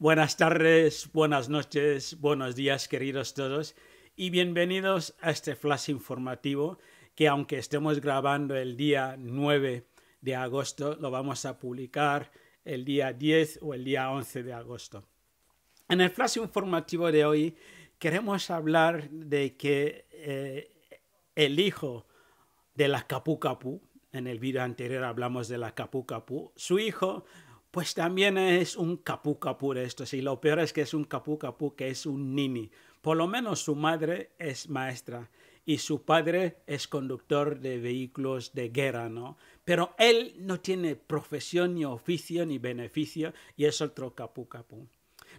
Buenas tardes, buenas noches, buenos días queridos todos y bienvenidos a este flash informativo que aunque estemos grabando el día 9 de agosto, lo vamos a publicar el día 10 o el día 11 de agosto. En el flash informativo de hoy queremos hablar de que eh, el hijo de la Capu Capu, en el video anterior hablamos de la Capu Capu, su hijo pues también es un capu capu de estos. Y lo peor es que es un capu capu que es un nini. Por lo menos su madre es maestra y su padre es conductor de vehículos de guerra, ¿no? Pero él no tiene profesión, ni oficio, ni beneficio y es otro capu capu.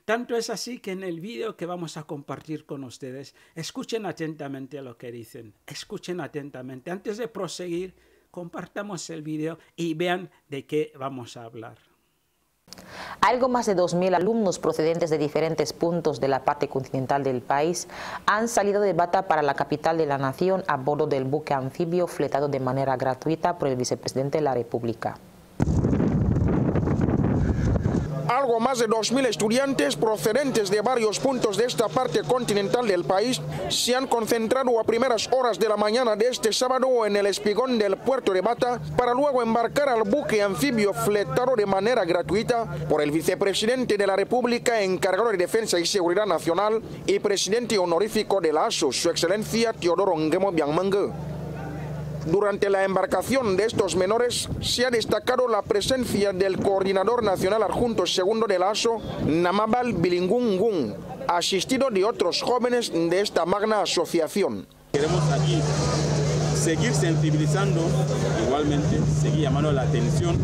Tanto es así que en el vídeo que vamos a compartir con ustedes, escuchen atentamente lo que dicen. Escuchen atentamente. Antes de proseguir, compartamos el vídeo y vean de qué vamos a hablar. Algo más de 2.000 alumnos procedentes de diferentes puntos de la parte continental del país han salido de Bata para la capital de la nación a bordo del buque anfibio fletado de manera gratuita por el vicepresidente de la República. algo más de 2.000 estudiantes procedentes de varios puntos de esta parte continental del país se han concentrado a primeras horas de la mañana de este sábado en el espigón del puerto de Bata para luego embarcar al buque anfibio fletado de manera gratuita por el vicepresidente de la República encargado de Defensa y Seguridad Nacional y presidente honorífico de la ASO, su excelencia Teodoro Nguemo Bianmangue. Durante la embarcación de estos menores se ha destacado la presencia del coordinador nacional adjunto segundo del ASO, Namabal Bilingungun, asistido de otros jóvenes de esta magna asociación seguir sensibilizando, igualmente, seguir llamando la atención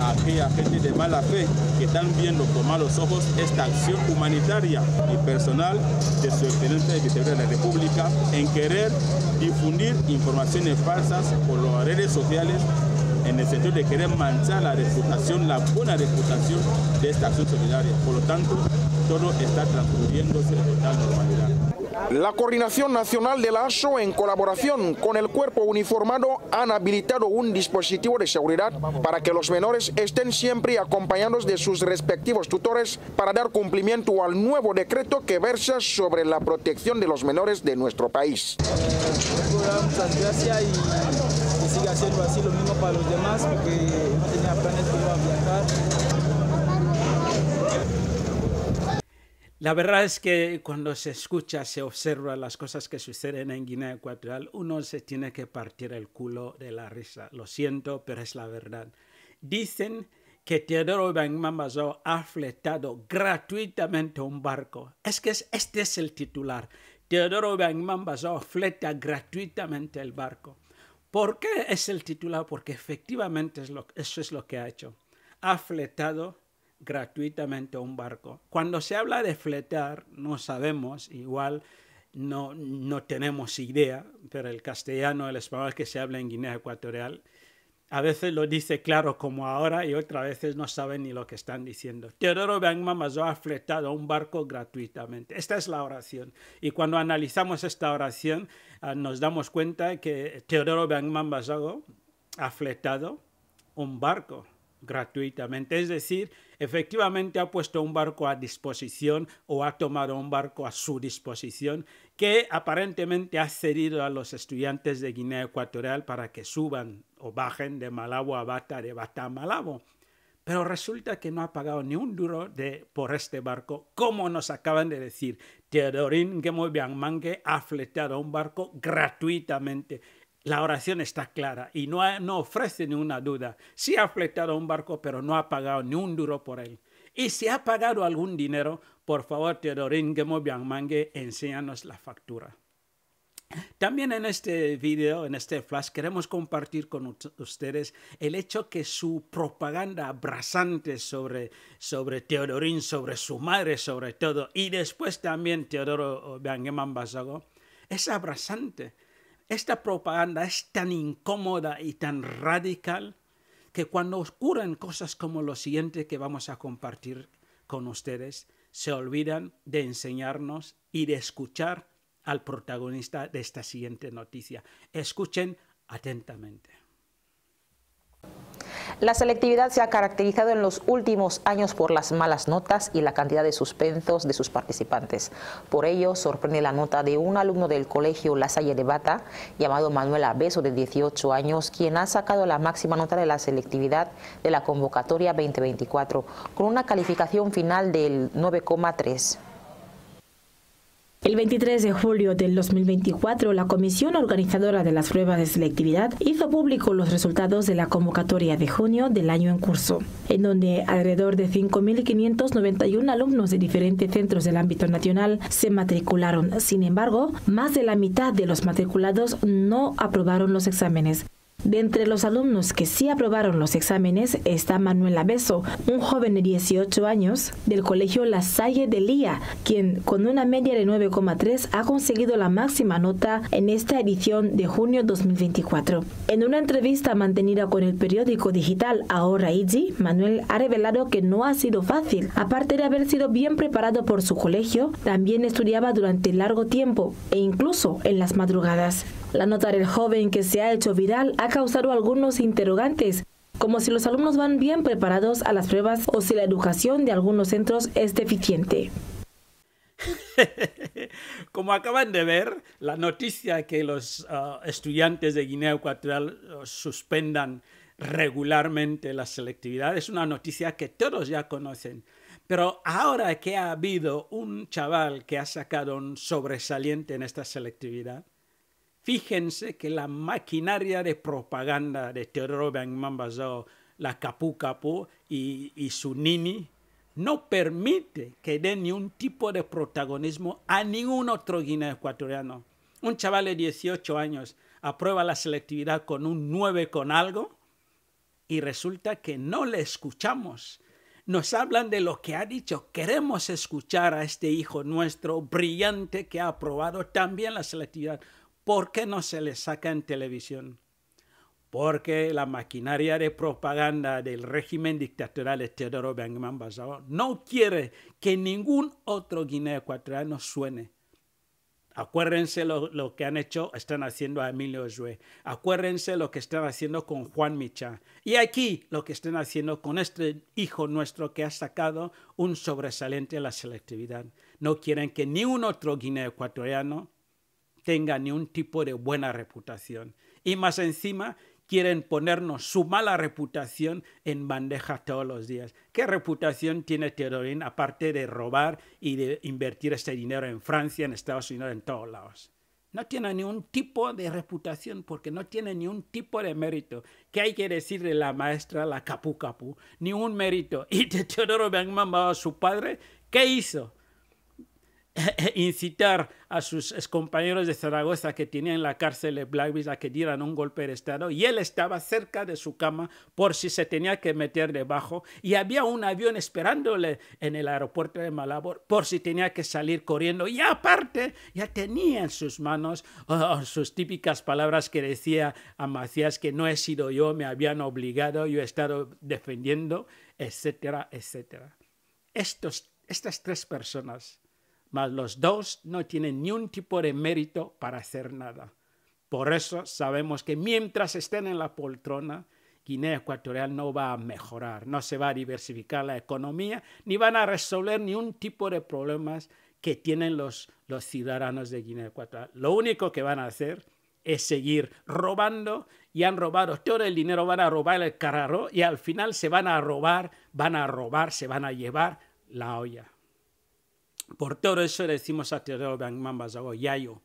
a aquella gente de mala fe que están viendo con malos ojos esta acción humanitaria y personal de su excelente vicepresidente de la República en querer difundir informaciones falsas por los redes sociales en el sentido de querer manchar la reputación, la buena reputación de esta acción solidaria. Por lo tanto, todo está transcurriéndose de tal normalidad. La Coordinación Nacional de la ASO, en colaboración con el cuerpo uniformado, han habilitado un dispositivo de seguridad para que los menores estén siempre acompañados de sus respectivos tutores para dar cumplimiento al nuevo decreto que versa sobre la protección de los menores de nuestro país. La verdad es que cuando se escucha, se observa las cosas que suceden en Guinea Ecuatorial, uno se tiene que partir el culo de la risa. Lo siento, pero es la verdad. Dicen que Teodoro Ben Mambazo ha fletado gratuitamente un barco. Es que este es el titular. Teodoro Ben Mambazo fleta gratuitamente el barco. ¿Por qué es el titular? Porque efectivamente eso es lo que ha hecho. Ha fletado gratuitamente un barco. Cuando se habla de fletar, no sabemos, igual no, tenemos idea, pero el castellano, el español que se habla en Guinea Ecuatorial, a veces lo dice claro como ahora y otras veces no saben ni lo que están diciendo. Teodoro Basago ha fletado un barco gratuitamente. Esta es la oración. Y cuando analizamos esta oración, ah, nos damos cuenta que Teodoro Basago ha fletado un barco gratuitamente. Es decir, efectivamente ha puesto un barco a disposición o ha tomado un barco a su disposición que aparentemente ha cedido a los estudiantes de Guinea Ecuatorial para que suban o bajen de Malabo a Bata, de Bata a Malabo. Pero resulta que no ha pagado ni un duro por este barco, como nos acaban de decir. Teodorín bien Mangue ha fleteado un barco gratuitamente. La oración está clara y no, ofrece ninguna duda. Si ha fletado un barco, pero no ha pagado ni un duro por él. Y si ha pagado algún dinero, por favor, Teodorín Gemo Bianmangue, enséñanos la factura. También en este video, en este flash, queremos compartir con ustedes el hecho que su propaganda abrasante sobre, sobre Teodorín, sobre su madre, sobre todo, y después también Teodoro Bianmangue, es abrasante. Esta propaganda es tan incómoda y tan radical que cuando ocurren cosas como lo siguiente que vamos a compartir con ustedes, se olvidan de enseñarnos y de escuchar al protagonista de esta siguiente noticia. Escuchen atentamente. La selectividad se ha caracterizado en los últimos años por las malas notas y la cantidad de suspensos de sus participantes. Por ello, sorprende la nota de un alumno del colegio La Salle de Bata, llamado Manuel Abeso, de 18 años, quien ha sacado la máxima nota de la selectividad de la convocatoria 2024, con una calificación final del 9,3. El 23 de julio del 2024, la comisión organizadora de las pruebas de selectividad hizo público los resultados de la convocatoria de junio del año en curso, en donde alrededor de 5.591 alumnos de diferentes centros del ámbito nacional se matricularon. Sin embargo, más de la mitad de los matriculados no aprobaron los exámenes, de entre los alumnos que sí aprobaron los exámenes está Manuel Abeso, un joven de 18 años del colegio La Salle de Lía, quien con una media de 9,3 ha conseguido la máxima nota en esta edición de junio 2024. En una entrevista mantenida con el periódico digital Ahora IG, Manuel ha revelado que no ha sido fácil. Aparte de haber sido bien preparado por su colegio, también estudiaba durante largo tiempo e incluso en las madrugadas. La nota del joven que se ha hecho viral ha causado algunos interrogantes, como si los alumnos van bien preparados a las pruebas o si la educación de algunos centros es deficiente. Como acaban de ver, la noticia que los ah, estudiantes de Guinea Ecuatorial ah, suspendan regularmente la selectividad es una noticia que todos ya conocen. Pero ahora que ha habido un chaval que ha sacado un sobresaliente en esta selectividad, Fíjense que la maquinaria de propaganda de Teodoro Mambazo, la Capu Capu y, y su Nini, no permite que dé ni un tipo de protagonismo a ningún otro guineo ecuatoriano. Un chaval de 18 años aprueba la selectividad con un 9 con algo y resulta que no le escuchamos. Nos hablan de lo que ha dicho. Queremos escuchar a este hijo nuestro brillante que ha aprobado también la selectividad. ¿Por qué no se le saca en televisión? Porque la maquinaria de propaganda del régimen dictatorial de Teodoro Benjamin Basavar no quiere que ningún otro guinea ecuatoriano suene. Acuérdense lo, que han hecho, están haciendo a Emilio Ozué. Acuérdense lo que están haciendo con Juan Michá. Y aquí lo que están haciendo con este hijo nuestro que ha sacado un sobresaliente a la selectividad. No quieren que ni un otro guineo ecuatoriano tenga ni un tipo de buena reputación. Y más encima, quieren ponernos su mala reputación en bandeja todos los días. ¿Qué reputación tiene Teodorín aparte de robar y de invertir este dinero en Francia, en Estados Unidos, en todos lados? No tiene ni un tipo de reputación porque no tiene ni un tipo de mérito. ¿Qué hay que decirle de la maestra, la Capu Capu? Ni un mérito. Y de Teodoro Mamá, su padre, ¿qué hizo? incitar a sus compañeros de Zaragoza que tenían en la cárcel de a que dieran un golpe de Estado y él estaba cerca de su cama por si se tenía que meter debajo y había un avión esperándole en el aeropuerto de Malabor por si tenía que salir corriendo y aparte ya tenía en sus manos oh, sus típicas palabras que decía a Macías que no he sido yo, me habían obligado, yo he estado defendiendo, etcétera, etcétera. Estos, estas tres personas más los dos no tienen ni un tipo de mérito para hacer nada. Por eso sabemos que mientras estén en la poltrona, Guinea Ecuatorial no va a mejorar, no se va a diversificar la economía, ni van a resolver ni un tipo de problemas que tienen los, ciudadanos de Guinea Ecuatorial. Lo único que van a hacer es seguir robando y han robado todo el dinero, van a robar el cararó y al final se van a robar, van a robar, se van a llevar la olla. Por todo eso le decimos a Teodoro a Yayo,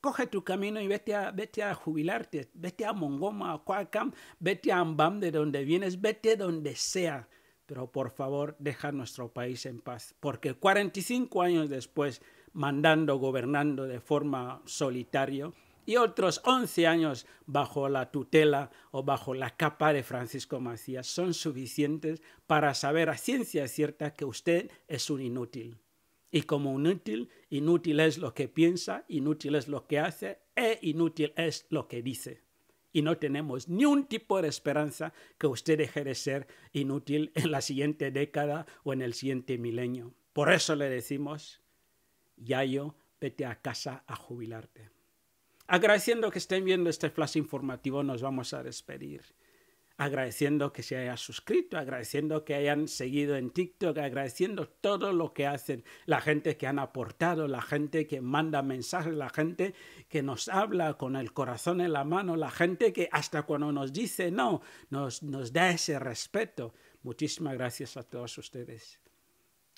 coge tu camino y vete a, jubilarte, vete a Mongoma, a Qualcomm, vete a Ambam de donde vienes, vete donde sea, pero por favor deja nuestro país en paz, porque 45 años después, mandando, gobernando de forma solitaria, y otros 11 años bajo la tutela o bajo la capa de Francisco Macías son suficientes para saber a ciencia cierta que usted es un inútil. Y como inútil, inútil es lo que piensa, inútil es lo que hace e inútil es lo que dice. Y no tenemos ni un tipo de esperanza que usted deje de ser inútil en la siguiente década o en el siguiente milenio. Por eso le decimos, Yayo, vete a casa a jubilarte. Agradeciendo que estén viendo este flash informativo, nos vamos a despedir agradeciendo que se haya suscrito, agradeciendo que hayan seguido en TikTok, agradeciendo todo lo que hacen, la gente que han aportado, la gente que manda mensajes, la gente que nos habla con el corazón en la mano, la gente que hasta cuando nos dice no, nos, da ese respeto. Muchísimas gracias a todos ustedes.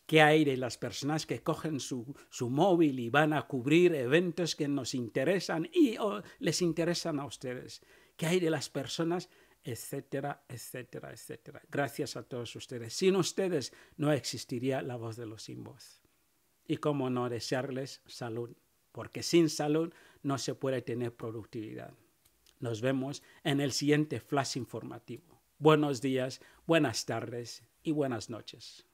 ¿Qué hay de las personas que cogen su, su, móvil y van a cubrir eventos que nos interesan y les interesan a ustedes? ¿Qué hay de las personas etcétera, etcétera, etcétera. Gracias a todos ustedes. Sin ustedes no existiría la voz de los sin voz. Y como no desearles salud, porque sin salud no se puede tener productividad. Nos vemos en el siguiente flash informativo. Buenos días, buenas tardes y buenas noches.